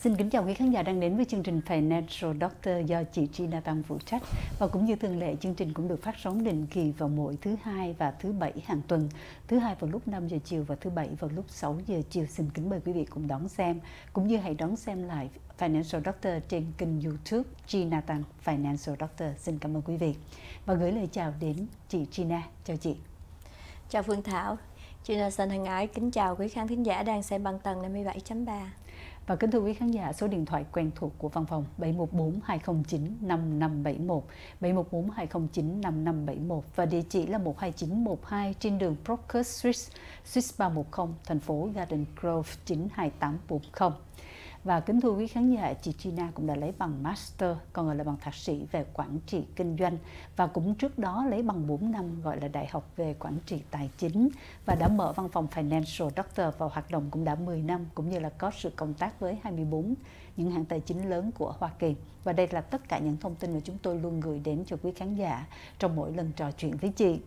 Xin kính chào quý khán giả đang đến với chương trình Financial Doctor do chị Gina Bang phụ trách. Và cũng như thường lệ, chương trình cũng được phát sóng định kỳ vào mỗi thứ hai và thứ bảy hàng tuần. Thứ hai vào lúc 5 giờ chiều và thứ bảy vào lúc 6 giờ chiều. Xin kính mời quý vị cùng đón xem. Cũng như hãy đón xem lại Financial Doctor trên kênh YouTube Gina Tăng Financial Doctor. Xin cảm ơn quý vị. Và gửi lời chào đến chị Gina. Chào chị. Chào Phương Thảo. Gina Sơn Hằng Ái kính chào quý khán thính giả đang xem băng tầng 57.3. Và kính thưa quý khán giả, số điện thoại quen thuộc của văn phòng 714 209 5571, 714 209 5571 và địa chỉ là 12912 trên đường Procus Swiss, Swiss 310, thành phố Garden Grove 92840. Và kính thưa quý khán giả, chị Gina cũng đã lấy bằng Master, còn gọi là bằng Thạc sĩ về Quản trị Kinh doanh và cũng trước đó lấy bằng 4 năm gọi là Đại học về Quản trị Tài chính và đã mở văn phòng Financial Doctor và hoạt động cũng đã 10 năm cũng như là có sự công tác với 24 những hãng tài chính lớn của Hoa Kỳ. Và đây là tất cả những thông tin mà chúng tôi luôn gửi đến cho quý khán giả trong mỗi lần trò chuyện với chị.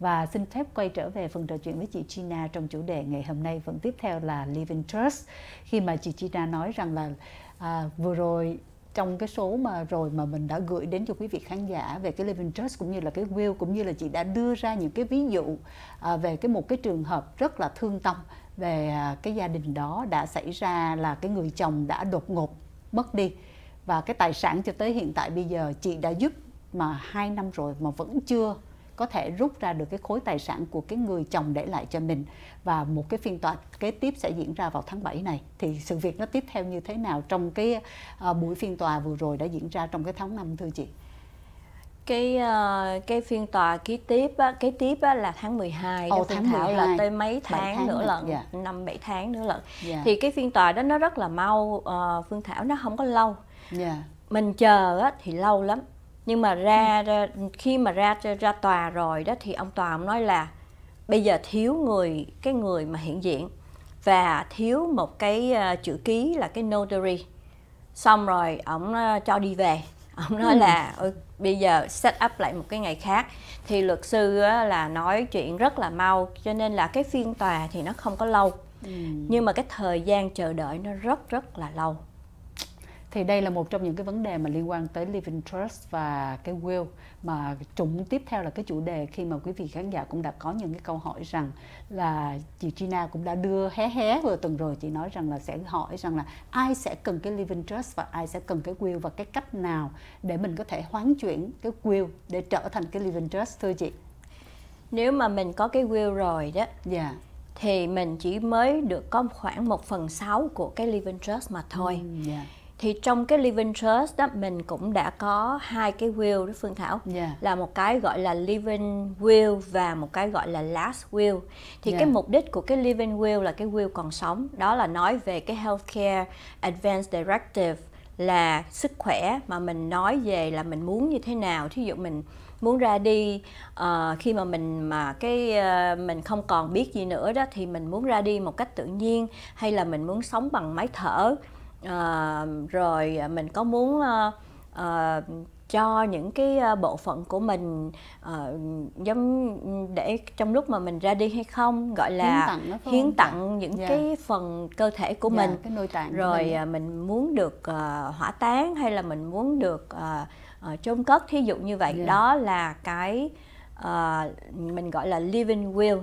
Và xin phép quay trở về phần trò chuyện với chị Gina trong chủ đề ngày hôm nay phần tiếp theo là Living Trust. Khi mà chị Gina nói rằng là à, vừa rồi trong cái số mà rồi mà mình đã gửi đến cho quý vị khán giả về cái living trust cũng như là cái will cũng như là chị đã đưa ra những cái ví dụ à, về cái một cái trường hợp rất là thương tâm về à, cái gia đình đó đã xảy ra là cái người chồng đã đột ngột mất đi và cái tài sản cho tới hiện tại bây giờ chị đã giúp mà hai năm rồi mà vẫn chưa có thể rút ra được cái khối tài sản của cái người chồng để lại cho mình và một cái phiên tòa kế tiếp sẽ diễn ra vào tháng 7 này thì sự việc nó tiếp theo như thế nào trong cái uh, buổi phiên tòa vừa rồi đã diễn ra trong cái tháng 5 thưa chị? cái uh, cái phiên tòa kế tiếp á, kế tiếp á, là tháng 12 Ồ, tháng Thảo 12, là tới mấy tháng, tháng nữa lận dạ. năm bảy tháng nữa lận yeah. Dạ. thì cái phiên tòa đó nó rất là mau uh, ờ, Phương Thảo nó không có lâu yeah. Dạ. mình chờ á, thì lâu lắm nhưng mà ra, ừ. ra khi mà ra ra tòa rồi đó thì ông tòa ông nói là bây giờ thiếu người cái người mà hiện diện và thiếu một cái uh, chữ ký là cái notary xong rồi ông uh, ờ, cho đi về ông nói ừ. là ừ, bây giờ set up lại một cái ngày khác thì luật sư uh, là nói chuyện rất là mau cho nên là cái phiên tòa thì nó không có lâu ừ. nhưng mà cái thời gian chờ đợi nó rất rất là lâu thì đây là một trong những cái vấn đề mà liên quan tới living trust và cái will mà trụng tiếp theo là cái chủ đề khi mà quý vị khán giả cũng đã có những cái câu hỏi rằng là chị Gina cũng đã đưa hé hé vừa tuần rồi chị nói rằng là sẽ hỏi rằng là ai sẽ cần cái living trust và ai sẽ cần cái will và cái cách nào để mình có thể hoán chuyển cái will để trở thành cái living trust thưa chị nếu mà mình có cái will rồi đó yeah dạ. thì mình chỉ mới được có khoảng một phần sáu của cái living trust mà thôi. Mm, ừ, yeah. Dạ thì trong cái living trust đó mình cũng đã có hai cái will đó phương thảo yeah. là một cái gọi là living will và một cái gọi là last will thì yeah. cái mục đích của cái living will là cái will còn sống đó là nói về cái healthcare advanced directive là sức khỏe mà mình nói về là mình muốn như thế nào thí dụ mình muốn ra đi uh, khi mà mình mà cái uh, mình không còn biết gì nữa đó thì mình muốn ra đi một cách tự nhiên hay là mình muốn sống bằng máy thở Ờ, à, rồi mình có muốn à, à, cho những cái bộ phận của mình uh, giống để trong lúc mà mình ra đi hay không gọi là hiến tặng, hiến dạ. tặng những yeah. Dạ. cái phần cơ thể của yeah, dạ, mình cái nội tạng rồi mình. À, mình muốn được uh, hỏa táng hay là mình muốn được uh, uh, chôn cất thí dụ như vậy yeah. đó là cái uh, mình gọi là living will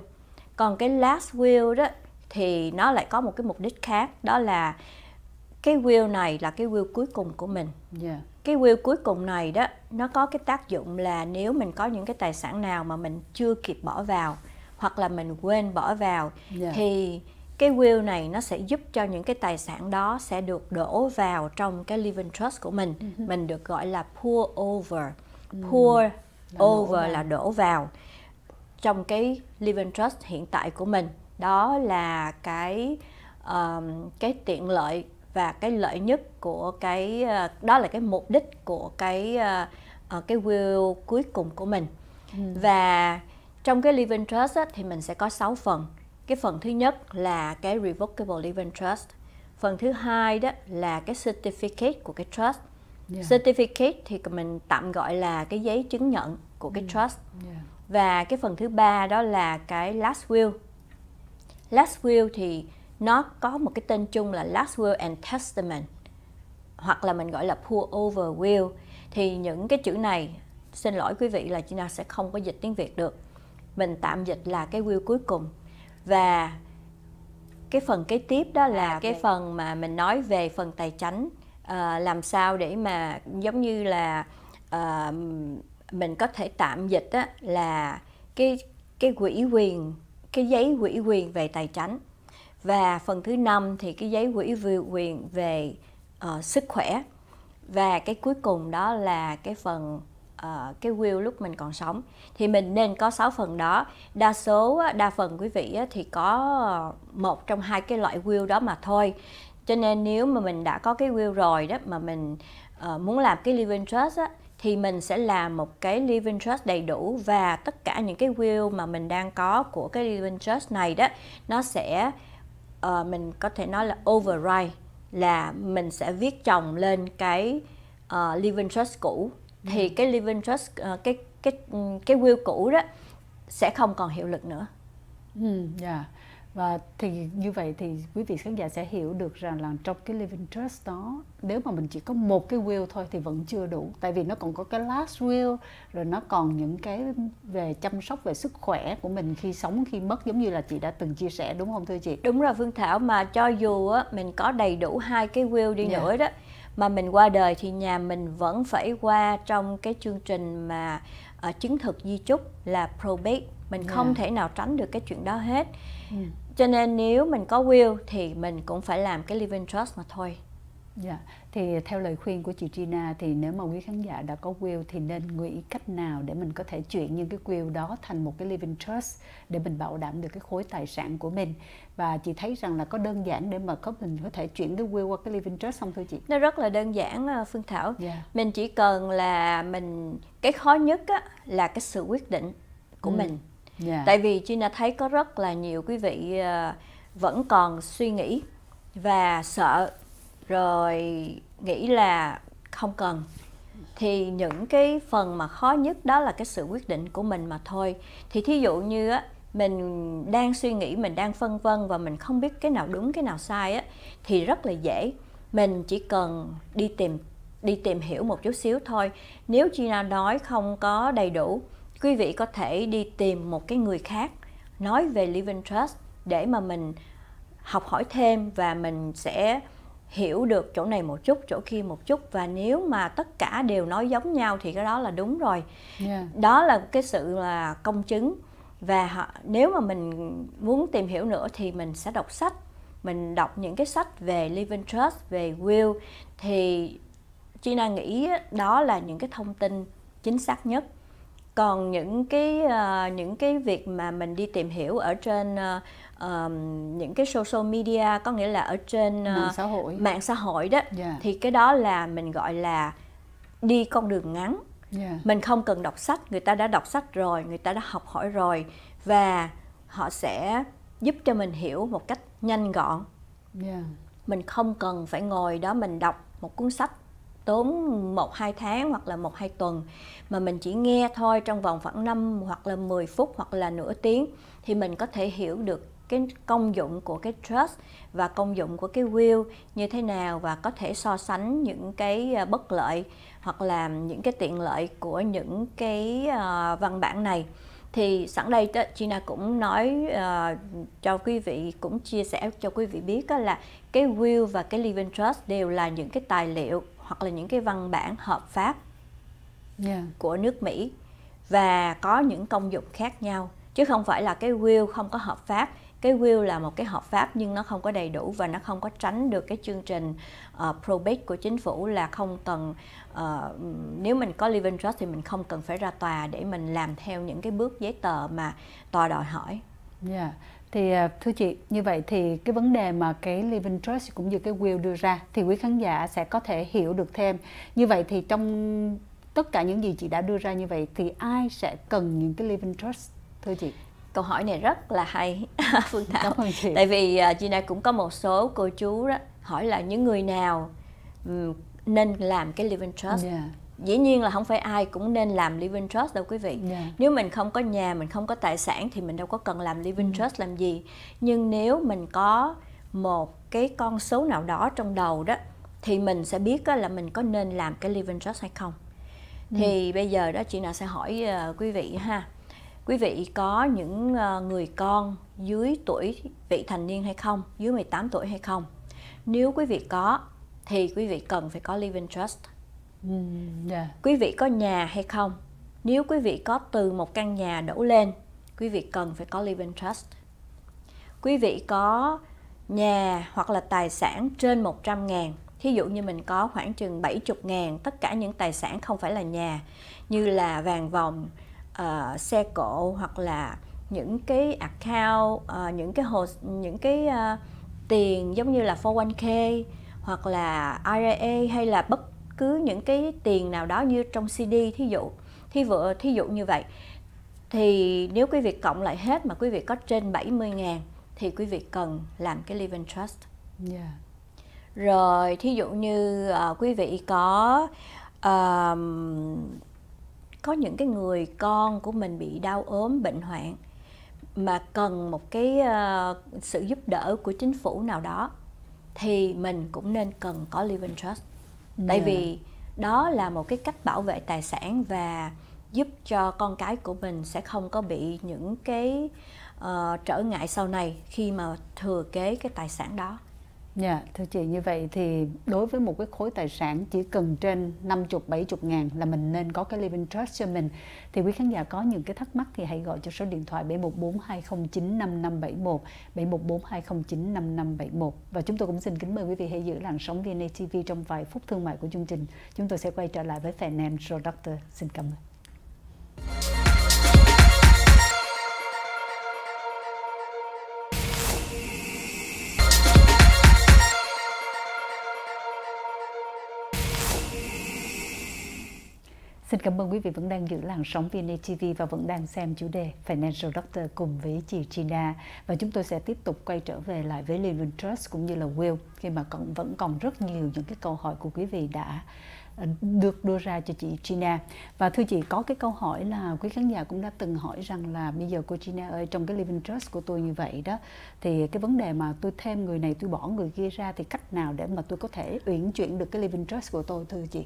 còn cái last will đó thì nó lại có một cái mục đích khác đó là cái will này là cái will cuối cùng của mình yeah. cái will cuối cùng này đó nó có cái tác dụng là nếu mình có những cái tài sản nào mà mình chưa kịp bỏ vào hoặc là mình quên bỏ vào yeah. thì cái will này nó sẽ giúp cho những cái tài sản đó sẽ được đổ vào trong cái living trust của mình uh-huh. mình được gọi là pour over mm. pour uh over đổ là đổ vào trong cái living trust hiện tại của mình đó là cái um, cái tiện lợi và cái lợi nhất của cái ờ, đó là cái mục đích của cái ờ, ờ, cái will cuối cùng của mình ừ. và trong cái living trust á, thì mình sẽ có 6 phần cái phần thứ nhất là cái revocable living trust phần thứ hai đó là cái certificate của cái trust yeah. certificate thì mình tạm gọi là cái giấy chứng nhận của cái ừ. trust yeah. và cái phần thứ ba đó là cái last will last will thì nó có một cái tên chung là last will and testament hoặc là mình gọi là pour over will thì những cái chữ này xin lỗi quý vị là Gina sẽ không có dịch tiếng Việt được mình tạm dịch là cái will cuối cùng và cái phần kế tiếp đó là à, okay. cái phần mà mình nói về phần tài chánh à, làm sao để mà giống như là à, mình có thể tạm dịch á, là cái cái quỹ quyền cái giấy quỹ quyền về tài chánh và phần thứ năm thì cái giấy ủy quyền về uh, sức khỏe và cái cuối cùng đó là cái phần uh, cái will lúc mình còn sống thì mình nên có 6 phần đó đa số đa phần quý vị thì có một trong hai cái loại will đó mà thôi cho nên nếu mà mình đã có cái will rồi đó mà mình uh, muốn làm cái living trust á, thì mình sẽ làm một cái living trust đầy đủ và tất cả những cái will mà mình đang có của cái living trust này đó nó sẽ uh, mình có thể nói là override là mình sẽ viết chồng lên cái uh, living trust cũ ừ. thì cái living trust uh, cái cái cái will cũ đó sẽ không còn hiệu lực nữa. Ừ, yeah. Dạ và thì như vậy thì quý vị khán giả sẽ hiểu được rằng là trong cái living trust đó nếu mà mình chỉ có một cái will thôi thì vẫn chưa đủ tại vì nó còn có cái last will rồi nó còn những cái về chăm sóc về sức khỏe của mình khi sống khi mất giống như là chị đã từng chia sẻ đúng không thưa chị đúng rồi phương thảo mà cho dù á, mình có đầy đủ hai cái will đi yeah. Dạ. nữa đó mà mình qua đời thì nhà mình vẫn phải qua trong cái chương trình mà uh, chứng thực di chúc là probate mình yeah. không dạ. thể nào tránh được cái chuyện đó hết yeah dạ cho nên nếu mình có will thì mình cũng phải làm cái living trust mà thôi Dạ. Yeah. Thì theo lời khuyên của chị Trina thì nếu mà quý khán giả đã có will thì nên nghĩ cách nào để mình có thể chuyển những cái will đó thành một cái living trust để mình bảo đảm được cái khối tài sản của mình. Và chị thấy rằng là có đơn giản để mà có mình có thể chuyển cái will qua cái living trust không thôi chị? Nó rất là đơn giản ờ, Phương Thảo. Yeah. Dạ. Mình chỉ cần là mình cái khó nhất á, là cái sự quyết định của ừ. mình Yeah. Dạ. Tại vì Gina thấy có rất là nhiều quý vị ờ, vẫn còn suy nghĩ và sợ rồi nghĩ là không cần thì những cái phần mà khó nhất đó là cái sự quyết định của mình mà thôi thì thí dụ như á mình đang suy nghĩ mình đang phân vân và mình không biết cái nào đúng cái nào sai á thì rất là dễ mình chỉ cần đi tìm đi tìm hiểu một chút xíu thôi nếu Gina nói không có đầy đủ quý vị có thể đi tìm một cái người khác nói về living trust để mà mình học hỏi thêm và mình sẽ hiểu được chỗ này một chút chỗ kia một chút và nếu mà tất cả đều nói giống nhau thì cái đó là đúng rồi yeah. đó là cái sự là công chứng và họ, nếu mà mình muốn tìm hiểu nữa thì mình sẽ đọc sách mình đọc những cái sách về living trust về will thì Gina nghĩ đó là những cái thông tin chính xác nhất còn những cái uh, những cái việc mà mình đi tìm hiểu ở trên uh, um, những cái social media có nghĩa là ở trên uh, mạng xã hội mạng xã hội đó yeah. Dạ. thì cái đó là mình gọi là đi con đường ngắn yeah. Dạ. mình không cần đọc sách người ta đã đọc sách rồi người ta đã học hỏi rồi và họ sẽ giúp cho mình hiểu một cách nhanh gọn yeah. Dạ. mình không cần phải ngồi đó mình đọc một cuốn sách tốn một hai tháng hoặc là một hai tuần mà mình chỉ nghe thôi trong vòng khoảng 5 hoặc là 10 phút hoặc là nửa tiếng thì mình có thể hiểu được cái công dụng của cái trust và công dụng của cái will như thế nào và có thể so sánh những cái à, bất lợi hoặc là những cái tiện lợi của những cái à, văn bản này thì sẵn đây Gina cũng nói uh, cho quý vị cũng chia sẻ cho quý vị biết là cái will và cái living trust đều là những cái tài liệu hoặc là những cái văn bản hợp pháp yeah. của nước Mỹ và có những công dụng khác nhau chứ không phải là cái will không có hợp pháp cái will là một cái hợp pháp nhưng nó không có đầy đủ và nó không có tránh được cái chương trình uh, probate của chính phủ là không cần uh, nếu mình có living trust thì mình không cần phải ra tòa để mình làm theo những cái bước giấy tờ mà tòa đòi hỏi. Yeah thì à, thưa chị như vậy thì cái vấn đề mà cái living trust cũng như cái will đưa ra thì quý khán giả sẽ có thể hiểu được thêm như vậy thì trong tất cả những gì chị đã đưa ra như vậy thì ai sẽ cần những cái living trust thưa chị câu hỏi này rất là hay phương thảo Cảm ơn chị. tại vì chị à, này cũng có một số cô chú đó hỏi là những người nào nên làm cái living trust yeah dĩ nhiên là không phải ai cũng nên làm living trust đâu quý vị yeah. Dạ. nếu mình không có nhà mình không có tài sản thì mình đâu có cần làm living ừ. trust làm gì nhưng nếu mình có một cái con số nào đó trong đầu đó thì mình sẽ biết là mình có nên làm cái living trust hay không ừ. thì bây giờ đó chị nào sẽ hỏi ờ, quý vị ha quý vị có những ờ, người con dưới tuổi vị thành niên hay không dưới 18 tuổi hay không nếu quý vị có thì quý vị cần phải có living trust yeah. Dạ. quý vị có nhà hay không nếu quý vị có từ một căn nhà đổ lên quý vị cần phải có living trust quý vị có nhà hoặc là tài sản trên 100 ngàn Thí dụ như mình có khoảng chừng 70 ngàn tất cả những tài sản không phải là nhà như là vàng vòng, uh, xe cộ hoặc là những cái account, uh, những cái hồ, những cái uh, tiền giống như là 401k hoặc là IRA hay là bất cứ những cái tiền nào đó như trong CD thí dụ thí dụ thí dụ như vậy thì nếu quý vị cộng lại hết mà quý vị có trên 70 ngàn thì quý vị cần làm cái Living Trust. Yeah. Rồi thí dụ như uh, quý vị có uh, có những cái người con của mình bị đau ốm bệnh hoạn mà cần một cái uh, sự giúp đỡ của chính phủ nào đó thì mình cũng nên cần có Living Trust tại yeah. Dạ. vì đó là một cái cách bảo vệ tài sản và giúp cho con cái của mình sẽ không có bị những cái uh, trở ngại sau này khi mà thừa kế cái tài sản đó Dạ, yeah, thưa chị như vậy thì đối với một cái khối tài sản chỉ cần trên 50 70 ngàn là mình nên có cái living trust cho mình. Thì quý khán giả có những cái thắc mắc thì hãy gọi cho số điện thoại 7142095571, 7142095571 và chúng tôi cũng xin kính mời quý vị hãy giữ làn sóng VNA TV trong vài phút thương mại của chương trình. Chúng tôi sẽ quay trở lại với Financial Doctor. Xin cảm ơn. Xin cảm ơn quý vị vẫn đang giữ làn sóng VNTV và vẫn đang xem chủ đề Financial Doctor cùng với chị Gina. Và chúng tôi sẽ tiếp tục quay trở về lại với Living Trust cũng như là Will khi mà còn, vẫn còn rất nhiều những cái câu hỏi của quý vị đã ờ, được đưa ra cho chị Gina. Và thưa chị, có cái câu hỏi là quý khán giả cũng đã từng hỏi rằng là bây giờ cô Gina ơi, trong cái Living Trust của tôi như vậy đó, thì cái vấn đề mà tôi thêm người này, tôi bỏ người kia ra thì cách nào để mà tôi có thể uyển chuyển được cái Living Trust của tôi thưa chị?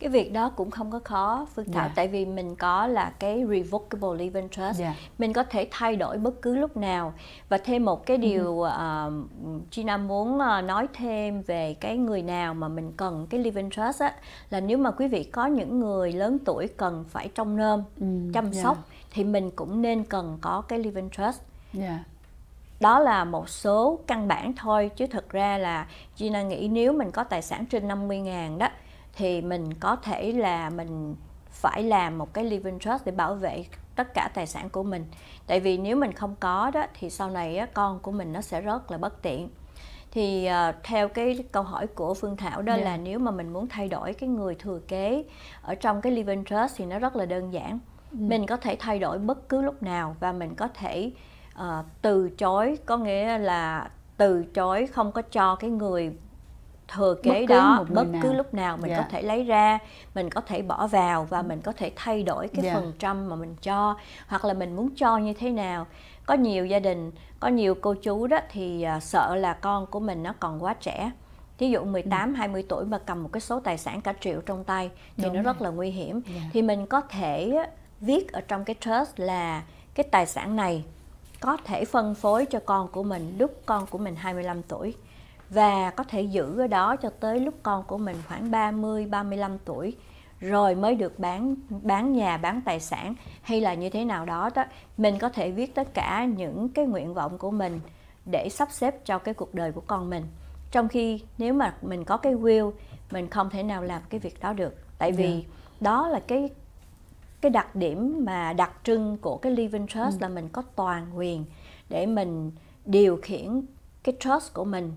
cái việc đó cũng không có khó phương thảo yeah. Dạ. tại vì mình có là cái revocable living trust yeah. Dạ. mình có thể thay đổi bất cứ lúc nào và thêm một cái điều uh-huh. uh, Gina muốn uh, nói thêm về cái người nào mà mình cần cái living trust á là nếu mà quý vị có những người lớn tuổi cần phải trông nom uh-huh. chăm dạ. sóc yeah. thì mình cũng nên cần có cái living trust yeah đó là một số căn bản thôi chứ thực ra là Gina nghĩ nếu mình có tài sản trên 50 ngàn đó thì mình có thể là mình phải làm một cái living trust để bảo vệ tất cả tài sản của mình tại vì nếu mình không có đó thì sau này á, con của mình nó sẽ rất là bất tiện thì uh, theo cái câu hỏi của phương thảo đó yeah. Dạ. là nếu mà mình muốn thay đổi cái người thừa kế ở trong cái living trust thì nó rất là đơn giản ừ. mình có thể thay đổi bất cứ lúc nào và mình có thể uh, từ chối có nghĩa là từ chối không có cho cái người thừa kế bất đó bất cứ lúc nào mình yeah. có dạ. thể lấy ra mình có thể bỏ vào và mình có thể thay đổi cái yeah. Dạ. phần trăm mà mình cho hoặc là mình muốn cho như thế nào có nhiều gia đình có nhiều cô chú đó thì à, sợ là con của mình nó còn quá trẻ thí dụ 18 ừ. 20 tuổi mà cầm một cái số tài sản cả triệu trong tay thì Đúng nó rồi. rất là nguy hiểm yeah. Dạ. thì mình có thể viết ở trong cái trust là cái tài sản này có thể phân phối cho con của mình lúc con của mình 25 tuổi và có thể giữ ở đó cho tới lúc con của mình khoảng 30 35 tuổi rồi mới được bán bán nhà bán tài sản hay là như thế nào đó đó mình có thể viết tất cả những cái nguyện vọng của mình để sắp xếp cho cái cuộc đời của con mình trong khi nếu mà mình có cái will mình không thể nào làm cái việc đó được tại vì yeah. đó là cái cái đặc điểm mà đặc trưng của cái living trust ừ. là mình có toàn quyền để mình điều khiển cái trust của mình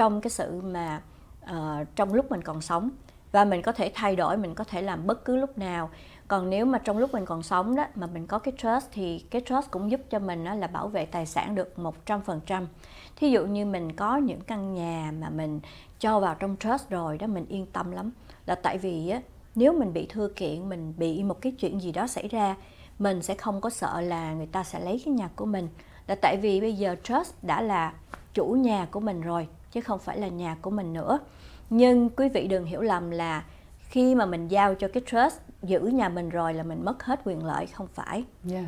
trong cái sự mà uh, trong lúc mình còn sống và mình có thể thay đổi mình có thể làm bất cứ lúc nào còn nếu mà trong lúc mình còn sống đó mà mình có cái trust thì cái trust cũng giúp cho mình đó là bảo vệ tài sản được 100%. Thí dụ như mình có những căn nhà mà mình cho vào trong trust rồi đó mình yên tâm lắm là tại vì á, nếu mình bị thưa kiện mình bị một cái chuyện gì đó xảy ra mình sẽ không có sợ là người ta sẽ lấy cái nhà của mình là tại vì bây giờ trust đã là chủ nhà của mình rồi chứ không phải là nhà của mình nữa nhưng quý vị đừng hiểu lầm là khi mà mình giao cho cái trust giữ nhà mình rồi là mình mất hết quyền lợi không phải yeah.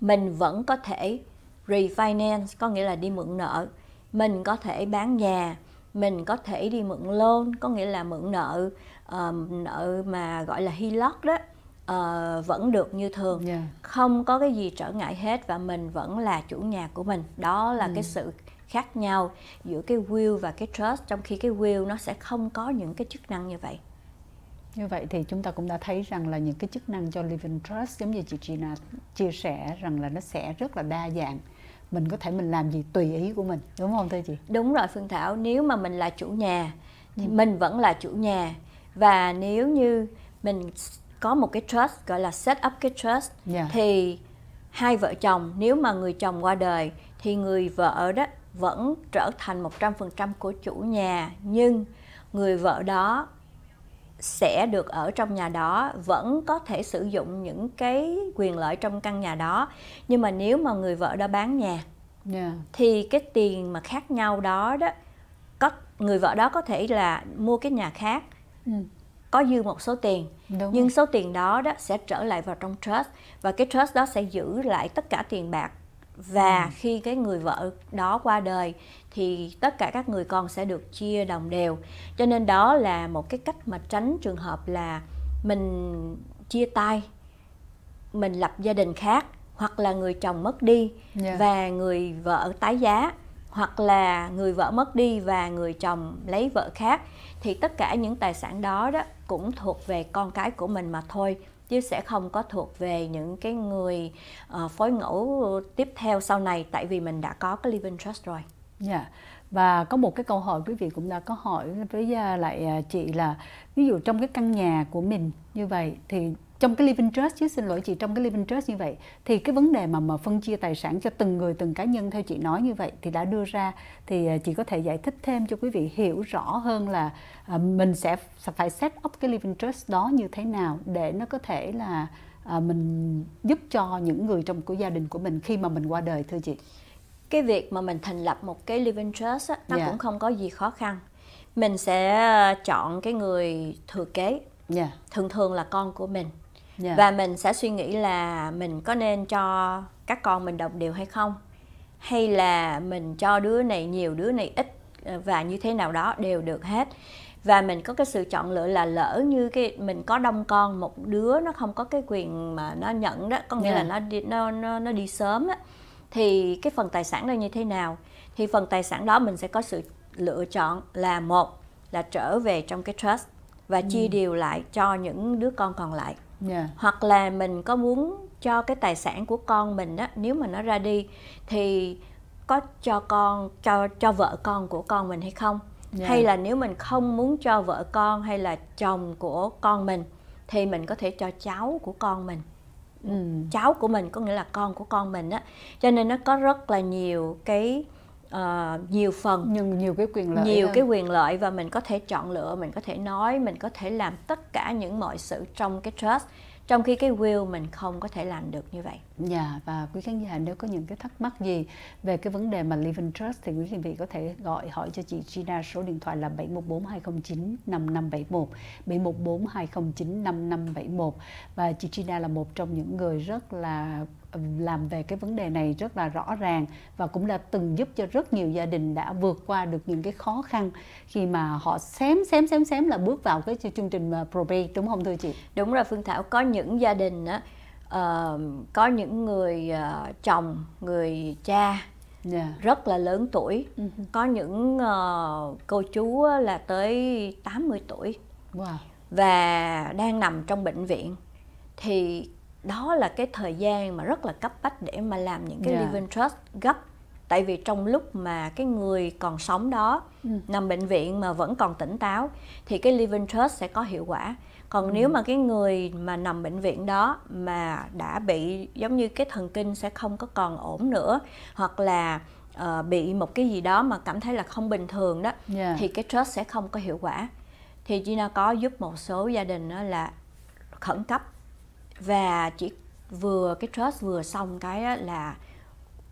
mình vẫn có thể refinance có nghĩa là đi mượn nợ mình có thể bán nhà mình có thể đi mượn loan có nghĩa là mượn nợ uh, nợ mà gọi là HELOC đó uh, vẫn được như thường yeah. không có cái gì trở ngại hết và mình vẫn là chủ nhà của mình đó là ừ. cái sự khác nhau giữa cái will và cái trust trong khi cái will nó sẽ không có những cái chức năng như vậy như vậy thì chúng ta cũng đã thấy rằng là những cái chức năng cho Living Trust giống như chị Gina chia sẻ rằng là nó sẽ rất là đa dạng mình có thể mình làm gì tùy ý của mình đúng không thưa chị đúng rồi Phương Thảo nếu mà mình là chủ nhà thì dạ. mình vẫn là chủ nhà và nếu như mình có một cái trust gọi là set up cái trust yeah. Dạ. thì hai vợ chồng nếu mà người chồng qua đời thì người vợ đó vẫn trở thành 100% của chủ nhà nhưng người vợ đó sẽ được ở trong nhà đó vẫn có thể sử dụng những cái quyền lợi trong căn nhà đó nhưng mà nếu mà người vợ đó bán nhà yeah. thì cái tiền mà khác nhau đó đó có người vợ đó có thể là mua cái nhà khác ừ. có dư một số tiền Đúng nhưng rồi. số tiền đó đó sẽ trở lại vào trong trust và cái trust đó sẽ giữ lại tất cả tiền bạc và ừ. khi cái người vợ đó qua đời thì tất cả các người con sẽ được chia đồng đều cho nên đó là một cái cách mà tránh trường hợp là mình chia tay mình lập gia đình khác hoặc là người chồng mất đi yeah. và người vợ tái giá hoặc là người vợ mất đi và người chồng lấy vợ khác thì tất cả những tài sản đó đó cũng thuộc về con cái của mình mà thôi chứ sẽ không có thuộc về những cái người uh, phối ngẫu tiếp theo sau này tại vì mình đã có cái living trust rồi. Dạ. Yeah. Và có một cái câu hỏi quý vị cũng đã có hỏi với ờ, lại ờ, chị là ví dụ trong cái căn nhà của mình như vậy thì trong cái living trust chứ xin lỗi chị trong cái living trust như vậy thì cái vấn đề mà mà phân chia tài sản cho từng người từng cá nhân theo chị nói như vậy thì đã đưa ra thì à, chị có thể giải thích thêm cho quý vị hiểu rõ hơn là à, mình sẽ phải set up cái living trust đó như thế nào để nó có thể là à, mình giúp cho những người trong của gia đình của mình khi mà mình qua đời thưa chị cái việc mà mình thành lập một cái living trust á, nó yeah. Dạ. cũng không có gì khó khăn mình sẽ chọn cái người thừa kế yeah. Dạ. thường thường là con của mình yeah. Dạ. và mình sẽ suy nghĩ là mình có nên cho các con mình đồng đều hay không hay là mình cho đứa này nhiều đứa này ít ờ, và như thế nào đó đều được hết và mình có cái sự chọn lựa là lỡ như cái mình có đông con một đứa nó không có cái quyền mà nó nhận đó có nghĩa yeah. là dạ. nó đi nó nó, nó đi sớm á thì cái phần tài sản đó như thế nào thì phần tài sản đó mình sẽ có sự lựa chọn là một là trở về trong cái trust và ừ. chia ừ. điều lại cho những đứa con còn lại yeah. Dạ. hoặc là mình có muốn cho cái tài sản của con mình đó nếu mà nó ra đi thì có cho con cho cho vợ con của con mình hay không yeah. Dạ. hay là nếu mình không muốn cho vợ con hay là chồng của con mình thì mình có thể cho cháu của con mình ừ. cháu của mình có nghĩa là con của con mình á cho nên nó có rất là nhiều cái uh, nhiều phần nhưng nhiều cái quyền lợi nhiều hơn. cái quyền lợi và mình có thể chọn lựa mình có thể nói mình có thể làm tất cả những mọi sự trong cái trust trong khi cái will mình không có thể làm được như vậy Dạ và quý khán giả nếu có những cái thắc mắc gì về cái vấn đề mà Living Trust thì quý vị có thể gọi hỏi cho chị Gina số điện thoại là 714 209 5571 714 209 5571 và chị Gina là một trong những người rất là làm về cái vấn đề này rất là rõ ràng và cũng là từng giúp cho rất nhiều gia đình đã vượt qua được những cái khó khăn khi mà họ xém xém xém xém là bước vào cái chương trình à, probate đúng không thưa chị? Đúng rồi Phương Thảo có những gia đình á uh, có những người uh, chồng người cha yeah. Dạ. rất là lớn tuổi uh-huh. có những uh, cô chú là tới 80 tuổi wow. và đang nằm trong bệnh viện thì đó là cái thời gian mà rất là cấp bách để mà làm những cái yeah. Dạ. living trust gấp tại vì trong lúc mà cái người còn sống đó ừ. nằm bệnh viện mà vẫn còn tỉnh táo thì cái living trust sẽ có hiệu quả còn ừ. nếu mà cái người mà nằm bệnh viện đó mà đã bị giống như cái thần kinh sẽ không có còn ổn nữa hoặc là uh, bị một cái gì đó mà cảm thấy là không bình thường đó yeah. thì cái trust sẽ không có hiệu quả thì Gina có giúp một số gia đình đó là khẩn cấp và chỉ vừa cái trust vừa xong cái là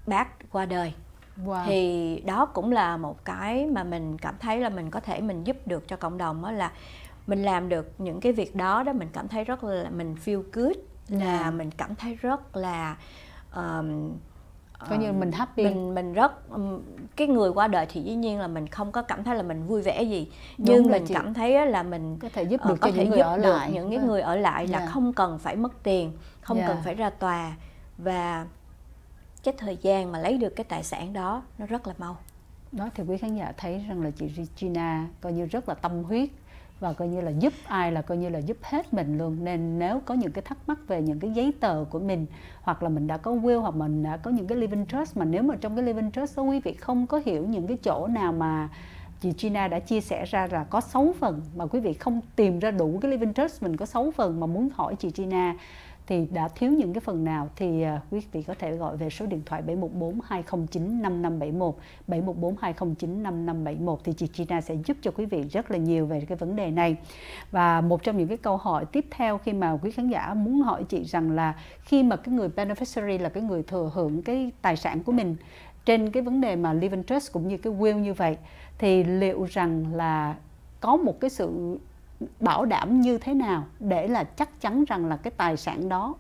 bác qua đời wow. thì đó cũng là một cái mà mình cảm thấy là mình có thể mình giúp được cho cộng đồng đó là mình làm được những cái việc đó đó mình cảm thấy rất là mình feel good là yeah. Dạ. mình cảm thấy rất là um, coi như mình happy mình mình rất um, cái người qua đời thì dĩ nhiên là mình không có cảm thấy là mình vui vẻ gì Đúng nhưng mình chị. cảm thấy là mình có thể giúp ờ, được uh, có cho thể những người giúp ở được những cái người ở lại yeah. là dạ. không cần phải mất tiền không yeah. Dạ. cần phải ra tòa và cái thời gian mà lấy được cái tài sản đó nó rất là mau đó thì quý khán giả thấy rằng là chị Regina coi như rất là tâm huyết và coi như là giúp ai là coi như là giúp hết mình luôn nên nếu có những cái thắc mắc về những cái giấy tờ của mình hoặc là mình đã có will hoặc mình đã có những cái living trust mà nếu mà trong cái living trust đó quý vị không có hiểu những cái chỗ nào mà chị Gina đã chia sẻ ra là có 6 phần mà quý vị không tìm ra đủ cái living trust mình có 6 phần mà muốn hỏi chị Gina thì đã thiếu những cái phần nào thì à, quý vị có thể gọi về số điện thoại 714 209 5571 714 209 5571 thì chị Gina sẽ giúp cho quý vị rất là nhiều về cái vấn đề này. Và một trong những cái câu hỏi tiếp theo khi mà quý khán giả muốn hỏi chị rằng là khi mà cái người beneficiary là cái người thừa hưởng cái tài sản của mình trên cái vấn đề mà living trust cũng như cái will như vậy thì liệu rằng là có một cái sự bảo đảm như thế nào để là chắc chắn rằng là cái tài sản đó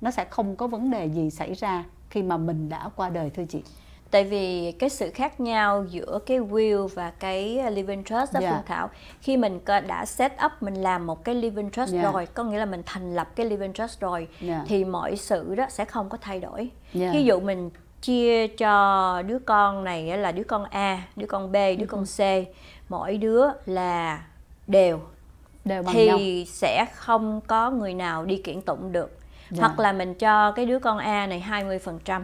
nó sẽ không có vấn đề gì xảy ra khi mà mình đã qua đời thưa chị tại vì cái sự khác nhau giữa cái will và cái uh, living trust đó yeah. Dạ. phương thảo khi mình đã set up mình làm một cái living trust yeah. Dạ. rồi có nghĩa là mình thành lập cái living trust rồi yeah. Dạ. thì mọi sự đó sẽ không có thay đổi yeah. ví dụ mình chia cho đứa con này là đứa con A, đứa con B, đứa uh ừ. -huh. con C, mỗi đứa là đều Đều bằng thì nhau. sẽ không có người nào đi kiện tụng được. Dạ. Hoặc là mình cho cái đứa con A này 20%,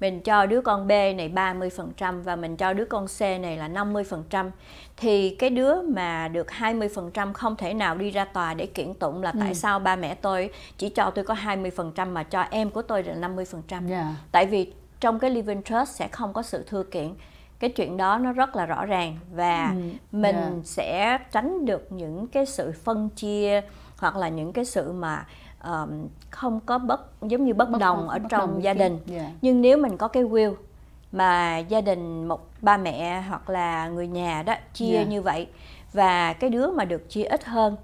mình cho đứa con B này 30% và mình cho đứa con C này là 50% thì cái đứa mà được 20% không thể nào đi ra tòa để kiện tụng là tại ừ. sao ba mẹ tôi chỉ cho tôi có 20% mà cho em của tôi là 50%. Yeah. Dạ. Tại vì trong cái living trust sẽ không có sự thừa kiện cái chuyện đó nó rất là rõ ràng và ừ. Dạ. mình yeah. sẽ tránh được những cái sự phân chia hoặc là những cái sự mà um, không có bất giống như bất, bất đồng ở bất trong đồng gia đình yeah. Dạ. nhưng nếu mình có cái will mà gia đình một ba mẹ hoặc là người nhà đó chia yeah. Dạ. như vậy và cái đứa mà được chia ít hơn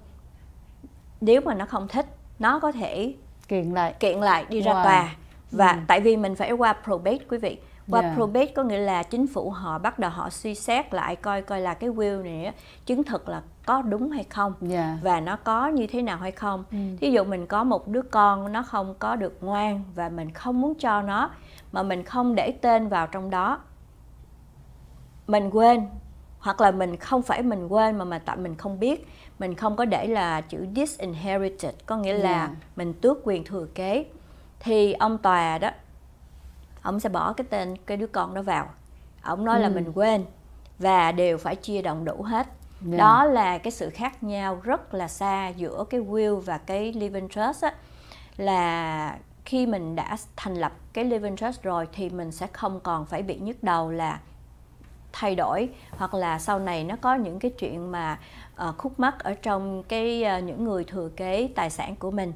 nếu mà nó không thích nó có thể kiện lại kiện lại đi wow. ra tòa và ừ. tại vì mình phải qua probate quý vị qua yeah. probate có nghĩa là chính phủ họ bắt đầu họ suy xét lại coi coi là cái will này chứng thực là có đúng hay không yeah. và nó có như thế nào hay không ừ. thí dụ mình có một đứa con nó không có được ngoan và mình không muốn cho nó mà mình không để tên vào trong đó mình quên hoặc là mình không phải mình quên mà mà tại mình không biết mình không có để là chữ disinherited có nghĩa là yeah. mình tước quyền thừa kế thì ông tòa đó ông sẽ bỏ cái tên cái đứa con đó vào ông nói ừ. là mình quên và đều phải chia đồng đủ hết yeah. Dạ. đó là cái sự khác nhau rất là xa giữa cái will và cái living trust á là khi mình đã thành lập cái living trust rồi thì mình sẽ không còn phải bị nhức đầu là thay đổi hoặc là sau này nó có những cái chuyện mà uh, khúc mắc ở trong cái uh, những người thừa kế tài sản của mình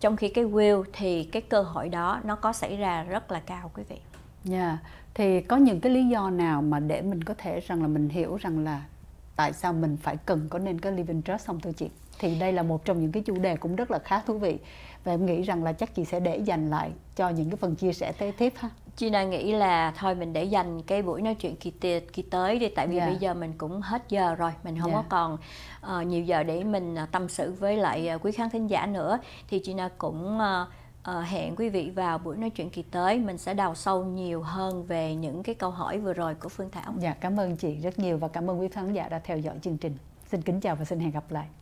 trong khi cái will thì cái cơ hội đó nó có xảy ra rất là cao quý vị Dạ, yeah. thì có những cái lý do nào mà để mình có thể rằng là mình hiểu rằng là tại sao mình phải cần có nên cái living trust không thưa chị? Thì đây là một trong những cái chủ đề cũng rất là khá thú vị và em nghĩ rằng là chắc chị sẽ để dành lại cho những cái phần chia sẻ kế tiếp ha chị đang nghĩ là thôi mình để dành cái buổi nói chuyện kỳ tiệt kỳ tới đi tại vì yeah. Dạ. bây giờ mình cũng hết giờ rồi mình không yeah. Dạ. có còn uh, nhiều giờ để mình ờ, tâm sự với lại ờ, quý khán thính giả nữa thì chị na cũng uh, uh, hẹn quý vị vào buổi nói chuyện kỳ tới mình sẽ đào sâu nhiều hơn về những cái câu hỏi vừa rồi của Phương Thảo. Dạ yeah, cảm ơn chị rất nhiều và cảm ơn quý khán giả đã theo dõi chương trình. Xin kính chào và xin hẹn gặp lại.